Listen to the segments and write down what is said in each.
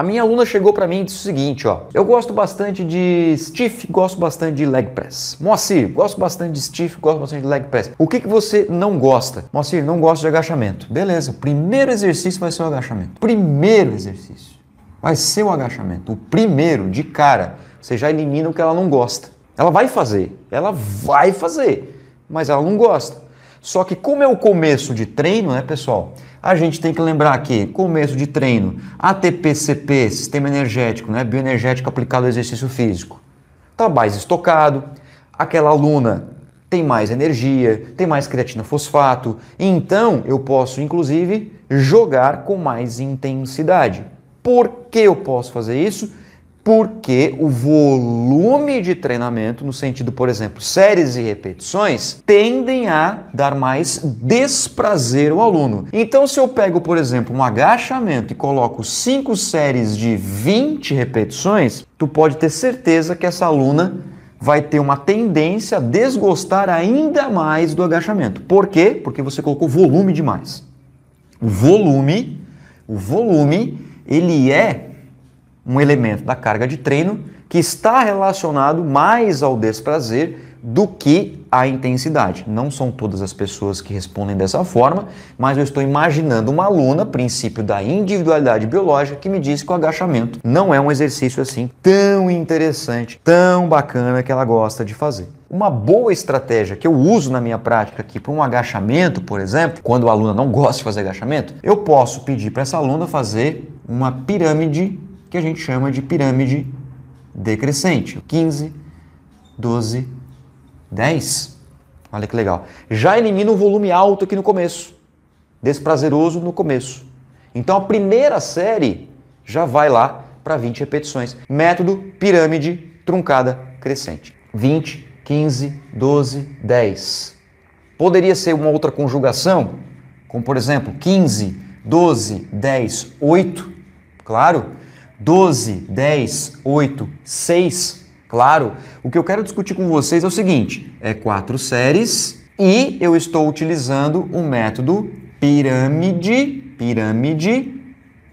A minha aluna chegou para mim e disse o seguinte, ó: "Eu gosto bastante de stiff, gosto bastante de leg press. Moacir, gosto bastante de stiff, gosto bastante de leg press. O que que você não gosta?" Moacir, não gosto de agachamento. Beleza, o primeiro exercício vai ser o agachamento. Primeiro exercício vai ser o agachamento. O primeiro de cara, você já elimina o que ela não gosta. Ela vai fazer, ela vai fazer, mas ela não gosta. Só que como é o começo de treino, né, pessoal? A gente tem que lembrar que começo de treino, ATP-CP, sistema energético, né, bioenergético aplicado ao exercício físico, está mais estocado, aquela aluna tem mais energia, tem mais creatina fosfato, então eu posso inclusive jogar com mais intensidade. Por que eu posso fazer isso? porque o volume de treinamento, no sentido, por exemplo, séries e repetições, tendem a dar mais desprazer ao aluno. Então, se eu pego, por exemplo, um agachamento e coloco cinco séries de 20 repetições, tu pode ter certeza que essa aluna vai ter uma tendência a desgostar ainda mais do agachamento. Por quê? Porque você colocou volume demais. O volume, o volume, ele é um elemento da carga de treino que está relacionado mais ao desprazer do que à intensidade. Não são todas as pessoas que respondem dessa forma, mas eu estou imaginando uma aluna, princípio da individualidade biológica, que me diz que o agachamento não é um exercício assim tão interessante, tão bacana que ela gosta de fazer. Uma boa estratégia que eu uso na minha prática aqui para um agachamento, por exemplo, quando a aluna não gosta de fazer agachamento, eu posso pedir para essa aluna fazer uma pirâmide que a gente chama de pirâmide decrescente. 15, 12, 10. Olha que legal. Já elimina o volume alto aqui no começo, desprazeroso no começo. Então a primeira série já vai lá para 20 repetições. Método pirâmide truncada crescente. 20, 15, 12, 10. Poderia ser uma outra conjugação, como por exemplo 15, 12, 10, 8. Claro, 12, 10, 8, 6, claro, o que eu quero discutir com vocês é o seguinte: é quatro séries e eu estou utilizando o método pirâmide, pirâmide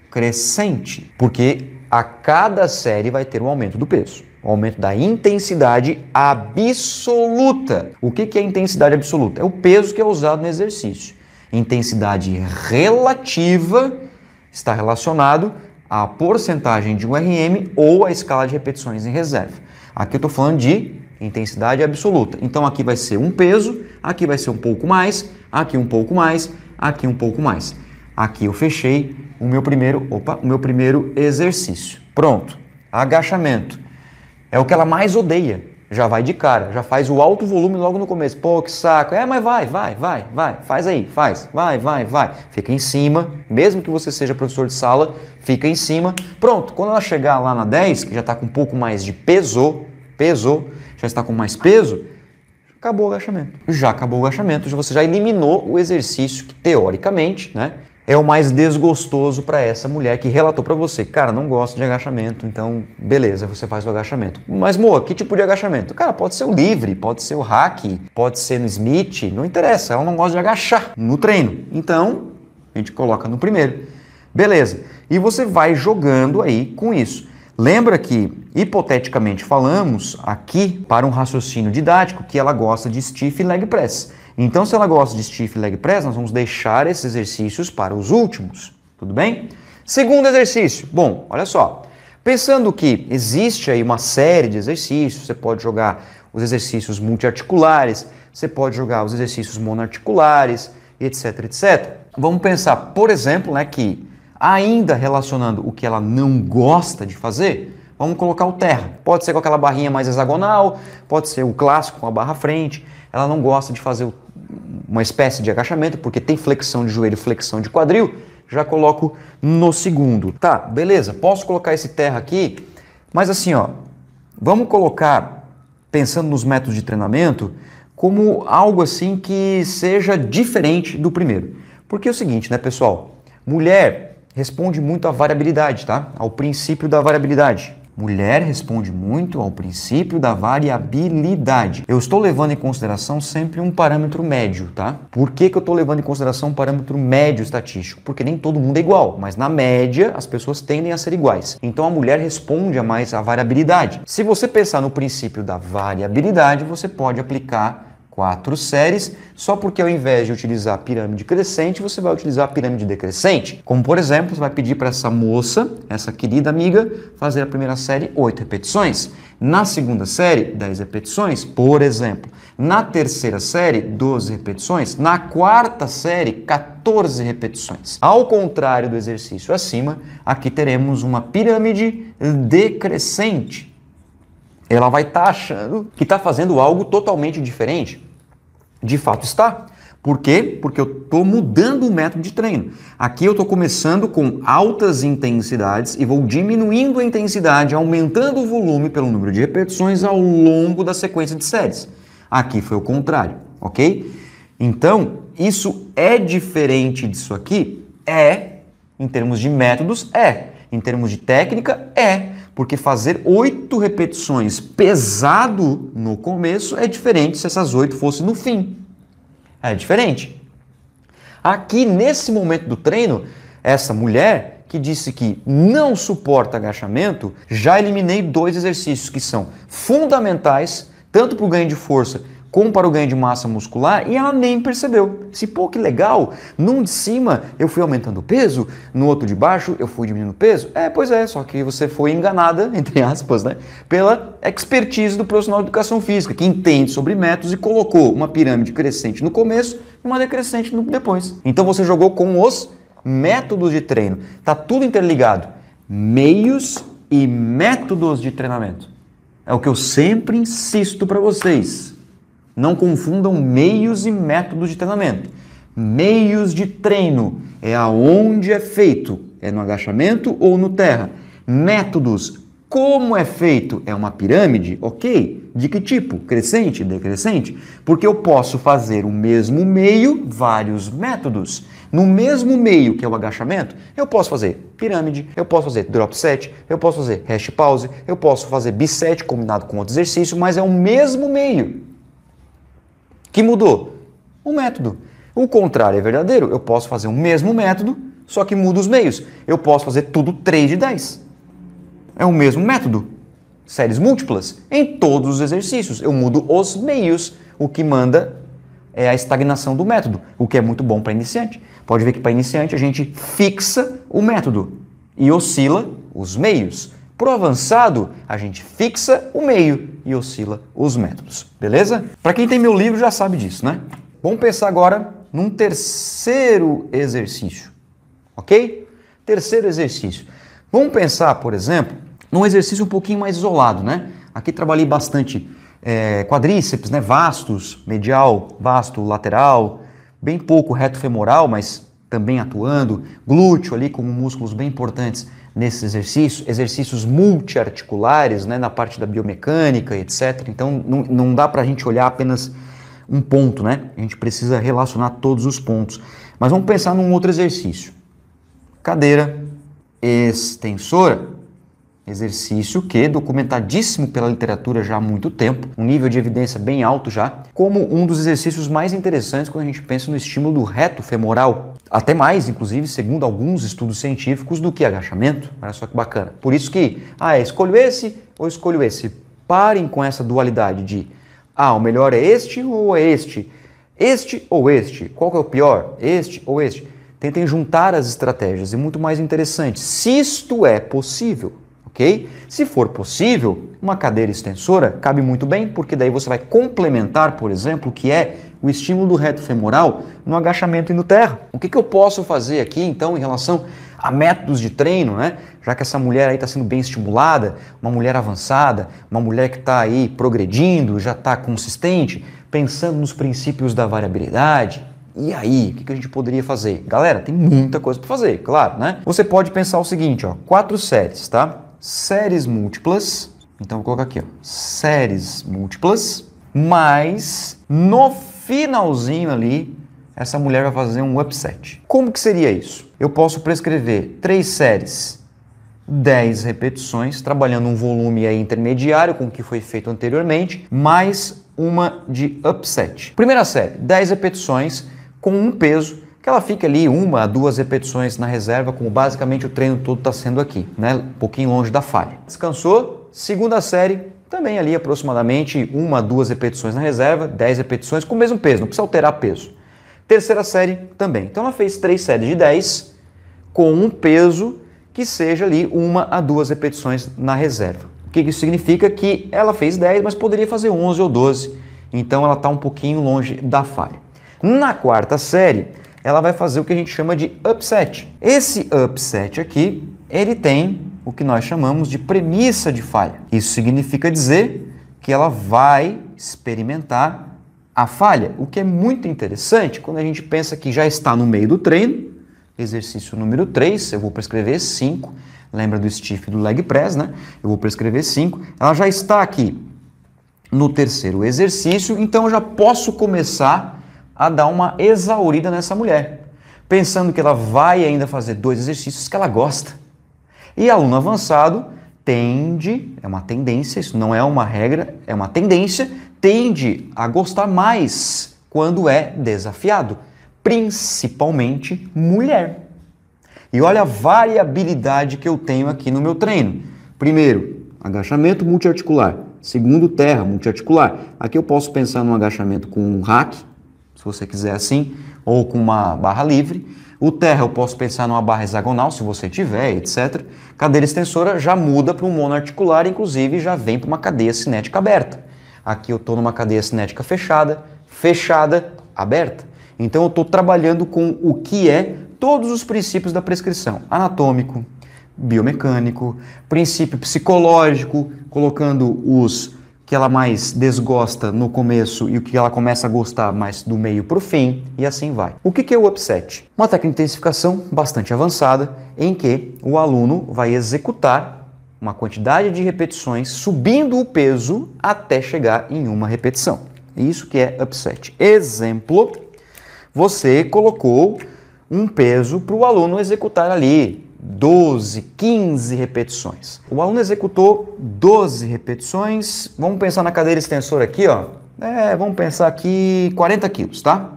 crescente, porque a cada série vai ter um aumento do peso, um aumento da intensidade absoluta. O que é intensidade absoluta? É o peso que é usado no exercício. Intensidade relativa está relacionado a porcentagem de um RM ou a escala de repetições em reserva. Aqui eu estou falando de intensidade absoluta. Então aqui vai ser um peso, aqui vai ser um pouco mais, aqui um pouco mais, aqui um pouco mais. Aqui eu fechei o meu primeiro, opa, o meu primeiro exercício. Pronto. Agachamento. É o que ela mais odeia já vai de cara, já faz o alto volume logo no começo. Pô, que saco. É, mas vai, vai, vai, vai, faz aí, faz, vai, vai, vai. Fica em cima, mesmo que você seja professor de sala, fica em cima. Pronto, quando ela chegar lá na 10, que já está com um pouco mais de peso, peso, já está com mais peso, acabou o agachamento. Já acabou o agachamento, você já eliminou o exercício que teoricamente, né? é o mais desgostoso para essa mulher que relatou para você, cara, não gosto de agachamento, então beleza, você faz o agachamento. Mas, Moa, que tipo de agachamento? Cara, pode ser o livre, pode ser o hack, pode ser no Smith, não interessa, ela não gosta de agachar no treino. Então, a gente coloca no primeiro. Beleza, e você vai jogando aí com isso. Lembra que, hipoteticamente, falamos aqui para um raciocínio didático que ela gosta de stiff leg press. Então, se ela gosta de stiff leg press, nós vamos deixar esses exercícios para os últimos, tudo bem? Segundo exercício, bom, olha só. Pensando que existe aí uma série de exercícios, você pode jogar os exercícios multiarticulares, você pode jogar os exercícios monoarticulares, etc, etc. Vamos pensar, por exemplo, né, que ainda relacionando o que ela não gosta de fazer, vamos colocar o terra. Pode ser com aquela barrinha mais hexagonal, pode ser o clássico com a barra frente, ela não gosta de fazer uma espécie de agachamento, porque tem flexão de joelho, flexão de quadril, já coloco no segundo. Tá, beleza, posso colocar esse terra aqui, mas assim, ó, vamos colocar, pensando nos métodos de treinamento, como algo assim que seja diferente do primeiro. Porque é o seguinte, né, pessoal? Mulher responde muito à variabilidade, tá? Ao princípio da variabilidade. Mulher responde muito ao princípio da variabilidade. Eu estou levando em consideração sempre um parâmetro médio, tá? Por que, que eu estou levando em consideração um parâmetro médio estatístico? Porque nem todo mundo é igual, mas na média as pessoas tendem a ser iguais. Então a mulher responde a mais a variabilidade. Se você pensar no princípio da variabilidade, você pode aplicar quatro séries, só porque ao invés de utilizar a pirâmide crescente, você vai utilizar a pirâmide decrescente. Como por exemplo, você vai pedir para essa moça, essa querida amiga, fazer a primeira série oito repetições, na segunda série 10 repetições, por exemplo, na terceira série 12 repetições, na quarta série 14 repetições. Ao contrário do exercício acima, aqui teremos uma pirâmide decrescente. Ela vai estar tá achando que está fazendo algo totalmente diferente. De fato está. Por quê? Porque eu estou mudando o método de treino. Aqui eu estou começando com altas intensidades e vou diminuindo a intensidade, aumentando o volume pelo número de repetições ao longo da sequência de séries. Aqui foi o contrário, ok? Então, isso é diferente disso aqui? É. Em termos de métodos, é. Em termos de técnica, é porque fazer oito repetições pesado no começo é diferente se essas oito fossem no fim. É diferente. Aqui, nesse momento do treino, essa mulher que disse que não suporta agachamento, já eliminei dois exercícios que são fundamentais, tanto para o ganho de força com para o ganho de massa muscular e ela nem percebeu. Se, pô, que legal, num de cima eu fui aumentando o peso, no outro de baixo eu fui diminuindo o peso. É, pois é, só que você foi enganada, entre aspas, né, pela expertise do profissional de educação física, que entende sobre métodos e colocou uma pirâmide crescente no começo e uma decrescente no depois. Então você jogou com os métodos de treino. Tá tudo interligado. Meios e métodos de treinamento. É o que eu sempre insisto para vocês. Não confundam meios e métodos de treinamento. Meios de treino é aonde é feito, é no agachamento ou no terra. Métodos, como é feito? É uma pirâmide? Ok. De que tipo? Crescente? Decrescente? Porque eu posso fazer o mesmo meio, vários métodos. No mesmo meio que é o agachamento, eu posso fazer pirâmide, eu posso fazer drop set, eu posso fazer hash pause, eu posso fazer biset combinado com outro exercício, mas é o mesmo meio que mudou? O método. O contrário é verdadeiro. Eu posso fazer o mesmo método, só que muda os meios. Eu posso fazer tudo 3 de 10. É o mesmo método. Séries múltiplas. Em todos os exercícios, eu mudo os meios. O que manda é a estagnação do método, o que é muito bom para iniciante. Pode ver que para iniciante a gente fixa o método e oscila os meios. Para o avançado, a gente fixa o meio e oscila os métodos, beleza? Para quem tem meu livro já sabe disso, né? Vamos pensar agora num terceiro exercício, ok? Terceiro exercício. Vamos pensar, por exemplo, num exercício um pouquinho mais isolado, né? Aqui trabalhei bastante é, quadríceps, né? Vastos, medial, vasto, lateral, bem pouco reto femoral, mas também atuando, glúteo ali como músculos bem importantes nesse exercício, exercícios multiarticulares, né, na parte da biomecânica, etc. Então, não, não dá para a gente olhar apenas um ponto, né? A gente precisa relacionar todos os pontos. Mas vamos pensar num outro exercício. Cadeira extensora. Exercício que, documentadíssimo pela literatura já há muito tempo, um nível de evidência bem alto já, como um dos exercícios mais interessantes quando a gente pensa no estímulo do reto femoral, até mais, inclusive, segundo alguns estudos científicos, do que agachamento. Olha só que bacana. Por isso que, ah, escolho esse ou escolho esse. Parem com essa dualidade de, ah, o melhor é este ou é este? Este ou este? Qual que é o pior? Este ou este? Tentem juntar as estratégias e é muito mais interessante, se isto é possível ok? Se for possível, uma cadeira extensora cabe muito bem, porque daí você vai complementar, por exemplo, o que é o estímulo do reto femoral no agachamento e no terra. O que, que eu posso fazer aqui, então, em relação a métodos de treino, né? Já que essa mulher aí está sendo bem estimulada, uma mulher avançada, uma mulher que está aí progredindo, já está consistente, pensando nos princípios da variabilidade, e aí, o que a gente poderia fazer? Galera, tem muita coisa para fazer, claro, né? Você pode pensar o seguinte, ó, quatro sets, tá? séries múltiplas. Então vou colocar aqui, ó, séries múltiplas, mas no finalzinho ali essa mulher vai fazer um upset. Como que seria isso? Eu posso prescrever três séries, 10 repetições, trabalhando um volume intermediário com o que foi feito anteriormente, mais uma de upset. Primeira série, 10 repetições com um peso que ela fica ali uma a duas repetições na reserva, como basicamente o treino todo está sendo aqui, né? Um pouquinho longe da falha. Descansou, segunda série, também ali aproximadamente uma a duas repetições na reserva, dez repetições com o mesmo peso, não precisa alterar peso. Terceira série também. Então ela fez três séries de 10 com um peso que seja ali uma a duas repetições na reserva. O que isso significa? Que ela fez 10, mas poderia fazer 11 ou 12. Então ela está um pouquinho longe da falha. Na quarta série, ela vai fazer o que a gente chama de upset. Esse upset aqui, ele tem o que nós chamamos de premissa de falha. Isso significa dizer que ela vai experimentar a falha, o que é muito interessante quando a gente pensa que já está no meio do treino, exercício número 3, eu vou prescrever 5, lembra do stiff do leg press, né? Eu vou prescrever 5, ela já está aqui no terceiro exercício, então eu já posso começar a dar uma exaurida nessa mulher, pensando que ela vai ainda fazer dois exercícios que ela gosta. E aluno avançado tende, é uma tendência, isso não é uma regra, é uma tendência, tende a gostar mais quando é desafiado, principalmente mulher. E olha a variabilidade que eu tenho aqui no meu treino. Primeiro, agachamento multiarticular. Segundo, terra multiarticular. Aqui eu posso pensar num agachamento com um hack, se você quiser assim, ou com uma barra livre. O terra eu posso pensar numa barra hexagonal, se você tiver, etc. Cadeira extensora já muda para um monoarticular, inclusive já vem para uma cadeia cinética aberta. Aqui eu estou numa cadeia cinética fechada, fechada, aberta. Então eu estou trabalhando com o que é todos os princípios da prescrição: anatômico, biomecânico, princípio psicológico, colocando os que ela mais desgosta no começo e o que ela começa a gostar mais do meio para o fim, e assim vai. O que é o upset? Uma técnica de intensificação bastante avançada em que o aluno vai executar uma quantidade de repetições subindo o peso até chegar em uma repetição. Isso que é upset. Exemplo, você colocou um peso para o aluno executar ali, 12, 15 repetições. O aluno executou 12 repetições. Vamos pensar na cadeira extensora aqui, ó. É, vamos pensar aqui 40 quilos, tá?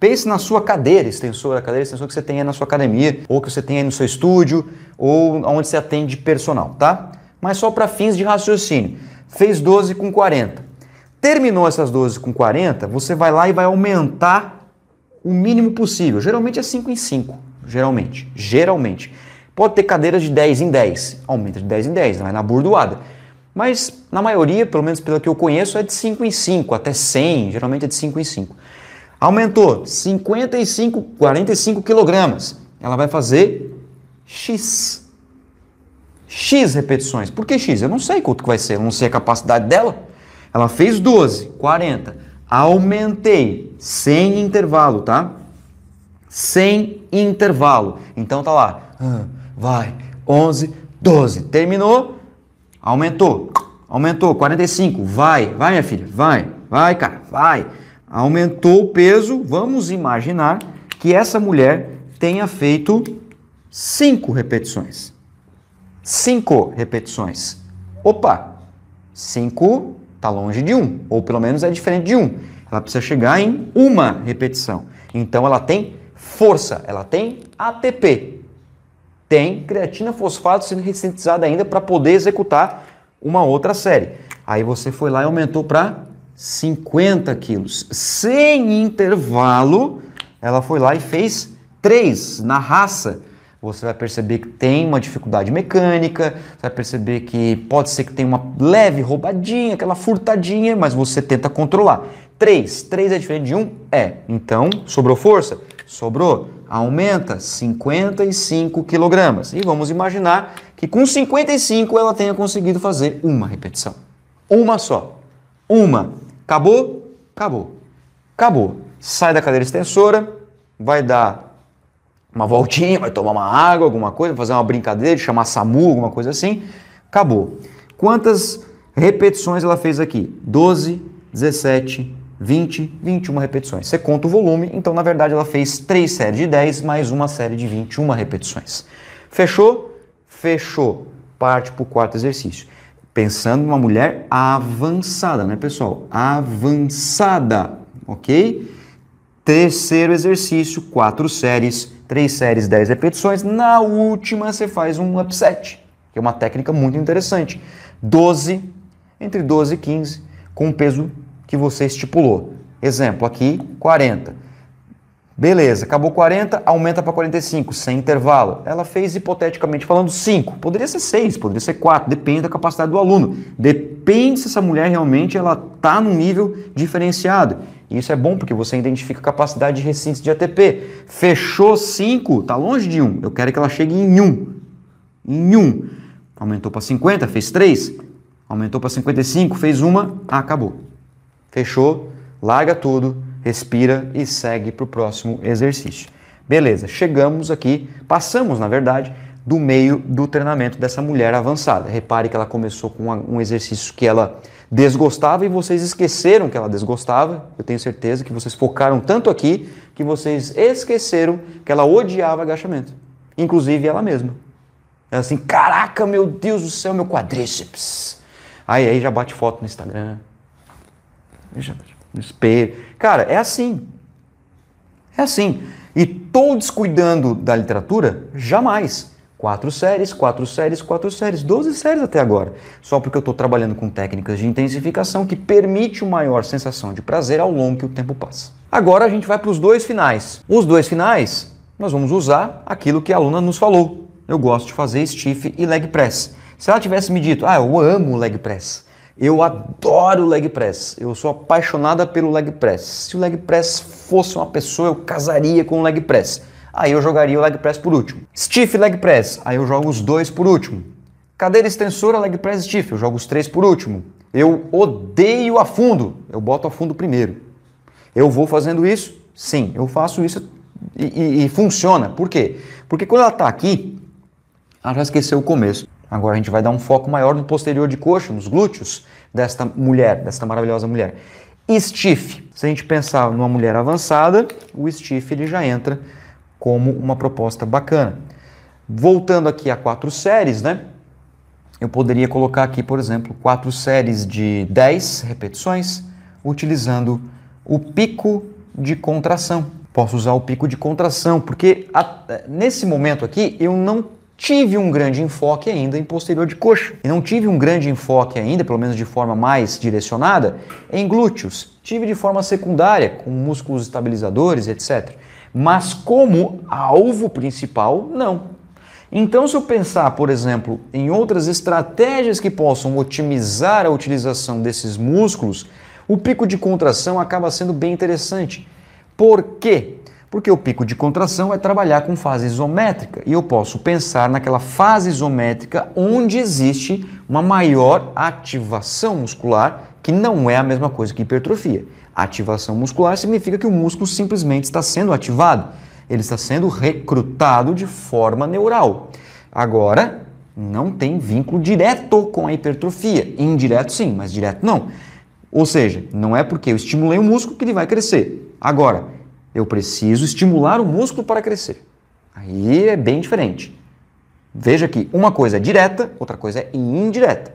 Pense na sua cadeira extensora, a cadeira extensora que você tem aí na sua academia, ou que você tem aí no seu estúdio, ou onde você atende personal, tá? Mas só para fins de raciocínio. Fez 12 com 40. Terminou essas 12 com 40, você vai lá e vai aumentar o mínimo possível. Geralmente é 5 em 5. Geralmente. Geralmente. Pode ter cadeiras de 10 em 10, aumenta de 10 em 10, vai é? na burdoada. Mas na maioria, pelo menos pela que eu conheço, é de 5 em 5, até 100, geralmente é de 5 em 5. Aumentou 55, 45 quilogramas. Ela vai fazer X. X repetições. Por que X? Eu não sei quanto que vai ser, eu não sei a capacidade dela. Ela fez 12, 40. Aumentei sem intervalo, tá? Sem intervalo. Então tá lá. Ah, vai, 11, 12, terminou, aumentou, aumentou, 45, vai, vai minha filha, vai, vai cara, vai. Aumentou o peso, vamos imaginar que essa mulher tenha feito 5 repetições. 5 repetições. Opa, 5 está longe de 1, um, ou pelo menos é diferente de 1. Um. Ela precisa chegar em uma repetição. Então ela tem força, ela tem ATP tem creatina fosfato sendo sintetizada ainda para poder executar uma outra série. Aí você foi lá e aumentou para 50 quilos. Sem intervalo, ela foi lá e fez 3 na raça. Você vai perceber que tem uma dificuldade mecânica, você vai perceber que pode ser que tenha uma leve roubadinha, aquela furtadinha, mas você tenta controlar. 3. 3 é diferente de 1? Um? É. Então, sobrou força? Sobrou aumenta 55 quilogramas. E vamos imaginar que com 55 ela tenha conseguido fazer uma repetição. Uma só. Uma. Acabou? Acabou. Acabou. Sai da cadeira extensora, vai dar uma voltinha, vai tomar uma água, alguma coisa, fazer uma brincadeira, chamar SAMU, alguma coisa assim. Acabou. Quantas repetições ela fez aqui? 12, 17, 20, 21 repetições. Você conta o volume, então na verdade ela fez 3 séries de 10 mais uma série de 21 repetições. Fechou? Fechou. Parte para o quarto exercício. Pensando numa mulher avançada, né, pessoal? Avançada, ok? Terceiro exercício, quatro séries, três séries, 10 repetições. Na última você faz um upset, que é uma técnica muito interessante. 12, entre 12 e 15, com peso que você estipulou. Exemplo, aqui 40. Beleza, acabou 40, aumenta para 45, sem intervalo. Ela fez hipoteticamente falando 5, poderia ser 6, poderia ser 4, depende da capacidade do aluno. Depende se essa mulher realmente ela tá num nível diferenciado. E isso é bom porque você identifica a capacidade de recinto de ATP. Fechou 5, tá longe de 1. Um. Eu quero que ela chegue em 1. Um. Em 1. Um. Aumentou para 50, fez 3. Aumentou para 55, fez uma, acabou. Fechou? Larga tudo, respira e segue para o próximo exercício. Beleza, chegamos aqui, passamos, na verdade, do meio do treinamento dessa mulher avançada. Repare que ela começou com um exercício que ela desgostava e vocês esqueceram que ela desgostava. Eu tenho certeza que vocês focaram tanto aqui que vocês esqueceram que ela odiava agachamento, inclusive ela mesma. Ela assim, caraca, meu Deus do céu, meu quadríceps. Aí, aí já bate foto no Instagram, no espelho. Cara, é assim. É assim. E tô descuidando da literatura? Jamais. Quatro séries, quatro séries, quatro séries, doze séries até agora. Só porque eu estou trabalhando com técnicas de intensificação que permite uma maior sensação de prazer ao longo que o tempo passa. Agora a gente vai para os dois finais. Os dois finais, nós vamos usar aquilo que a aluna nos falou. Eu gosto de fazer stiff e leg press. Se ela tivesse me dito, ah, eu amo leg press, eu adoro leg press. Eu sou apaixonada pelo leg press. Se o leg press fosse uma pessoa, eu casaria com o leg press. Aí eu jogaria o leg press por último. Stiff leg press. Aí eu jogo os dois por último. Cadeira extensora, leg press stiff. Eu jogo os três por último. Eu odeio a fundo. Eu boto a fundo primeiro. Eu vou fazendo isso? Sim, eu faço isso e, e, e funciona. Por quê? Porque quando ela está aqui, ela já esqueceu o começo. Agora a gente vai dar um foco maior no posterior de coxa, nos glúteos desta mulher, desta maravilhosa mulher. Stiff. Se a gente pensar numa mulher avançada, o stiff ele já entra como uma proposta bacana. Voltando aqui a quatro séries, né? Eu poderia colocar aqui, por exemplo, quatro séries de 10 repetições, utilizando o pico de contração. Posso usar o pico de contração, porque a, nesse momento aqui eu não tive um grande enfoque ainda em posterior de coxa. E não tive um grande enfoque ainda, pelo menos de forma mais direcionada, em glúteos. Tive de forma secundária, com músculos estabilizadores, etc. Mas como alvo principal, não. Então, se eu pensar, por exemplo, em outras estratégias que possam otimizar a utilização desses músculos, o pico de contração acaba sendo bem interessante. Por quê? Porque o pico de contração é trabalhar com fase isométrica e eu posso pensar naquela fase isométrica onde existe uma maior ativação muscular, que não é a mesma coisa que hipertrofia. Ativação muscular significa que o músculo simplesmente está sendo ativado, ele está sendo recrutado de forma neural. Agora, não tem vínculo direto com a hipertrofia. Indireto sim, mas direto não. Ou seja, não é porque eu estimulei o músculo que ele vai crescer. Agora, eu preciso estimular o músculo para crescer. Aí é bem diferente. Veja que uma coisa é direta, outra coisa é indireta.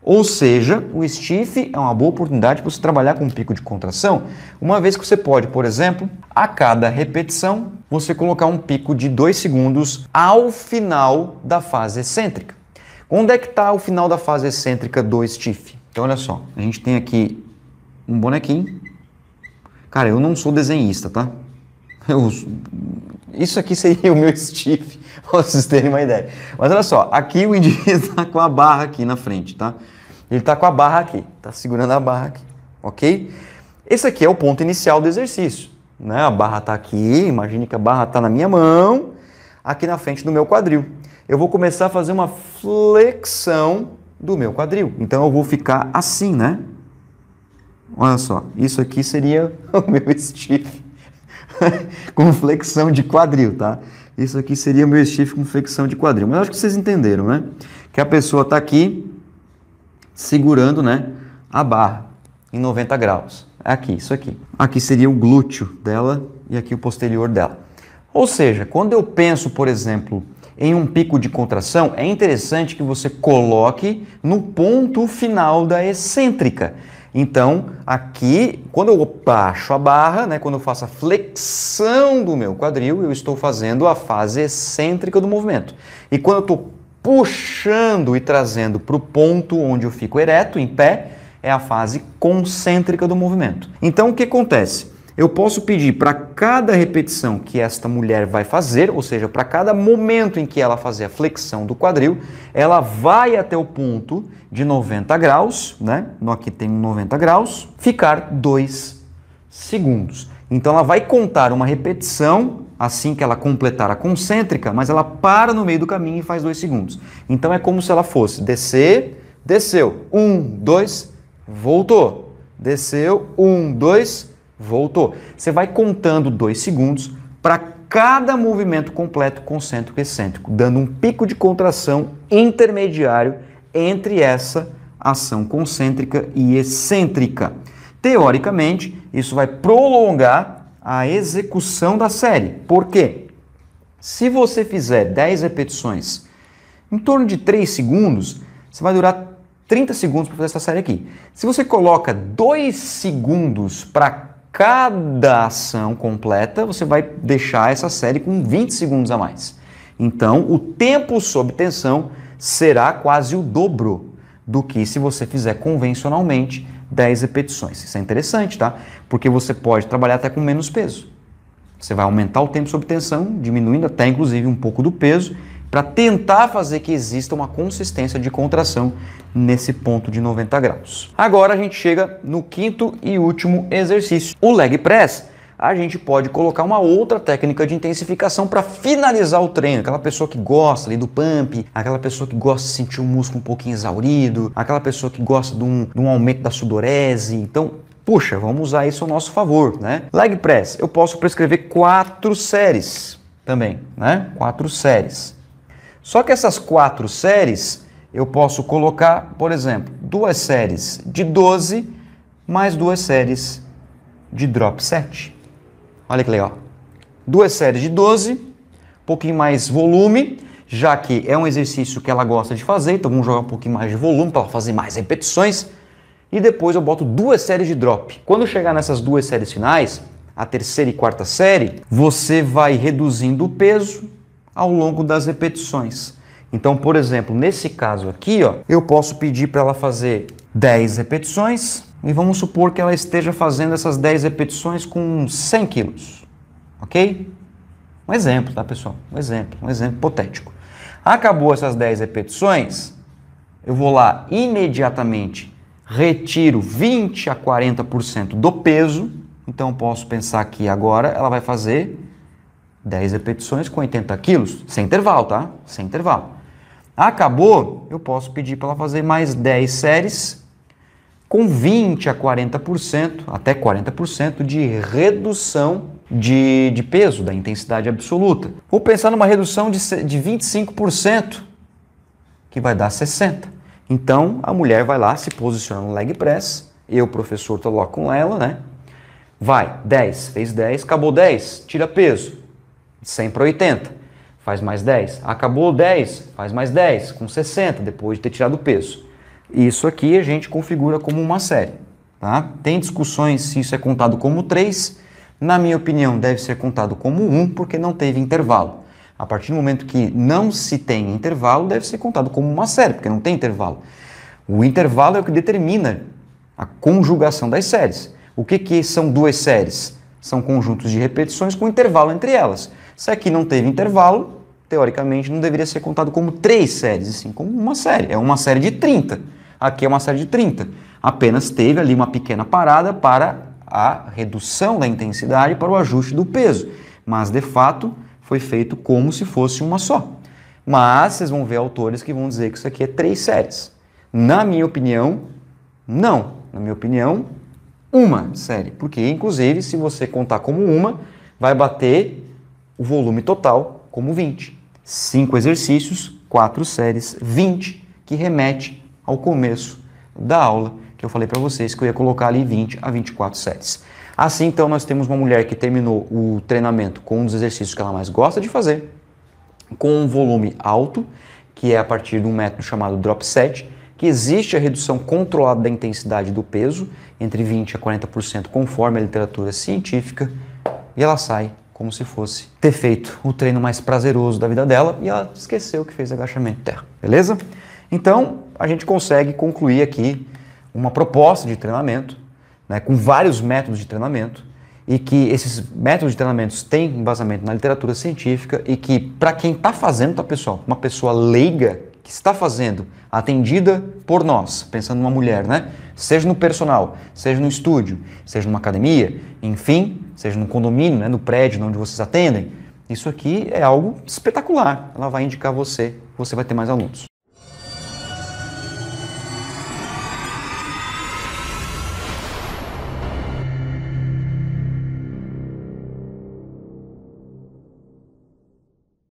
Ou seja, o stiff é uma boa oportunidade para você trabalhar com um pico de contração, uma vez que você pode, por exemplo, a cada repetição, você colocar um pico de 2 segundos ao final da fase excêntrica. Onde é que está o final da fase excêntrica do stiff? Então, olha só, a gente tem aqui um bonequinho Cara, eu não sou desenhista, tá? Eu, isso aqui seria o meu Steve, pra vocês terem uma ideia. Mas olha só, aqui o indivíduo está com a barra aqui na frente, tá? Ele está com a barra aqui, está segurando a barra aqui, ok? Esse aqui é o ponto inicial do exercício, né? A barra está aqui, imagine que a barra está na minha mão, aqui na frente do meu quadril. Eu vou começar a fazer uma flexão do meu quadril. Então eu vou ficar assim, né? Olha só, isso aqui seria o meu estive com flexão de quadril, tá? Isso aqui seria o meu estive com flexão de quadril. Mas acho que vocês entenderam, né? Que a pessoa está aqui segurando, né, a barra em 90 graus. É aqui, isso aqui. Aqui seria o glúteo dela e aqui o posterior dela. Ou seja, quando eu penso, por exemplo, em um pico de contração, é interessante que você coloque no ponto final da excêntrica. Então, aqui, quando eu baixo a barra, né, quando eu faço a flexão do meu quadril, eu estou fazendo a fase excêntrica do movimento. E quando eu estou puxando e trazendo para o ponto onde eu fico ereto, em pé, é a fase concêntrica do movimento. Então, o que acontece? Eu posso pedir para cada repetição que esta mulher vai fazer, ou seja, para cada momento em que ela fazer a flexão do quadril, ela vai até o ponto de 90 graus, né? Aqui tem 90 graus, ficar 2 segundos. Então ela vai contar uma repetição assim que ela completar a concêntrica, mas ela para no meio do caminho e faz 2 segundos. Então é como se ela fosse descer, desceu, 1, um, 2, voltou, desceu, 1, um, 2, voltou. Você vai contando dois segundos para cada movimento completo concêntrico e excêntrico, dando um pico de contração intermediário entre essa ação concêntrica e excêntrica. Teoricamente, isso vai prolongar a execução da série. Por quê? Se você fizer 10 repetições em torno de 3 segundos, você vai durar 30 segundos para fazer essa série aqui. Se você coloca 2 segundos para cada ação completa, você vai deixar essa série com 20 segundos a mais. Então, o tempo sob tensão será quase o dobro do que se você fizer convencionalmente 10 repetições. Isso é interessante, tá? Porque você pode trabalhar até com menos peso. Você vai aumentar o tempo sob tensão, diminuindo até inclusive um pouco do peso para tentar fazer que exista uma consistência de contração nesse ponto de 90 graus. Agora a gente chega no quinto e último exercício, o leg press a gente pode colocar uma outra técnica de intensificação para finalizar o treino. Aquela pessoa que gosta ali do pump, aquela pessoa que gosta de sentir o músculo um pouquinho exaurido, aquela pessoa que gosta de um, de um aumento da sudorese. Então, puxa, vamos usar isso ao nosso favor, né? Leg press, eu posso prescrever quatro séries também, né? Quatro séries. Só que essas quatro séries eu posso colocar, por exemplo, duas séries de 12 mais duas séries de drop 7. Olha que legal. Duas séries de 12, um pouquinho mais volume, já que é um exercício que ela gosta de fazer, então vamos jogar um pouquinho mais de volume para ela fazer mais repetições. E depois eu boto duas séries de drop. Quando chegar nessas duas séries finais, a terceira e quarta série, você vai reduzindo o peso ao longo das repetições. Então, por exemplo, nesse caso aqui, ó, eu posso pedir para ela fazer 10 repetições e vamos supor que ela esteja fazendo essas 10 repetições com 100 quilos, ok? Um exemplo, tá, pessoal? Um exemplo, um exemplo hipotético. Acabou essas 10 repetições, eu vou lá imediatamente retiro 20 a 40% do peso. Então, posso pensar que agora ela vai fazer 10 repetições com 80 quilos, sem intervalo, tá? Sem intervalo. Acabou, eu posso pedir para ela fazer mais 10 séries com 20 a 40%, até 40% de redução de, de peso, da intensidade absoluta. Vou pensar numa redução de, de 25%, que vai dar 60%. Então a mulher vai lá, se posiciona no leg press, eu, professor, estou lá com ela, né? Vai, 10, fez 10, acabou 10, tira peso. 100 para 80, faz mais 10. Acabou 10, faz mais 10, com 60, depois de ter tirado o peso. Isso aqui a gente configura como uma série. Tá? Tem discussões se isso é contado como 3, na minha opinião deve ser contado como 1, porque não teve intervalo. A partir do momento que não se tem intervalo, deve ser contado como uma série, porque não tem intervalo. O intervalo é o que determina a conjugação das séries. O que, que são duas séries? São conjuntos de repetições com intervalo entre elas. Se aqui não teve intervalo, teoricamente não deveria ser contado como três séries, e sim como uma série. É uma série de 30. Aqui é uma série de 30. Apenas teve ali uma pequena parada para a redução da intensidade, para o ajuste do peso. Mas, de fato, foi feito como se fosse uma só. Mas vocês vão ver autores que vão dizer que isso aqui é três séries. Na minha opinião, não. Na minha opinião, uma série. Porque, inclusive, se você contar como uma, vai bater o volume total como 20. 5 exercícios, 4 séries, 20, que remete ao começo da aula, que eu falei para vocês que eu ia colocar ali 20 a 24 séries. Assim, então, nós temos uma mulher que terminou o treinamento com um dos exercícios que ela mais gosta de fazer, com um volume alto, que é a partir de um método chamado drop set, que existe a redução controlada da intensidade do peso, entre 20 a 40%, conforme a literatura científica, e ela sai como se fosse ter feito o treino mais prazeroso da vida dela e ela esqueceu que fez agachamento de terra, beleza? Então, a gente consegue concluir aqui uma proposta de treinamento, né, com vários métodos de treinamento, e que esses métodos de treinamentos têm embasamento na literatura científica e que, para quem está fazendo, tá, pessoal, uma pessoa leiga, que está fazendo, atendida por nós, pensando numa mulher, né? Seja no personal, seja no estúdio, seja numa academia, enfim, seja no condomínio, né? no prédio onde vocês atendem, isso aqui é algo espetacular. Ela vai indicar você, você vai ter mais alunos.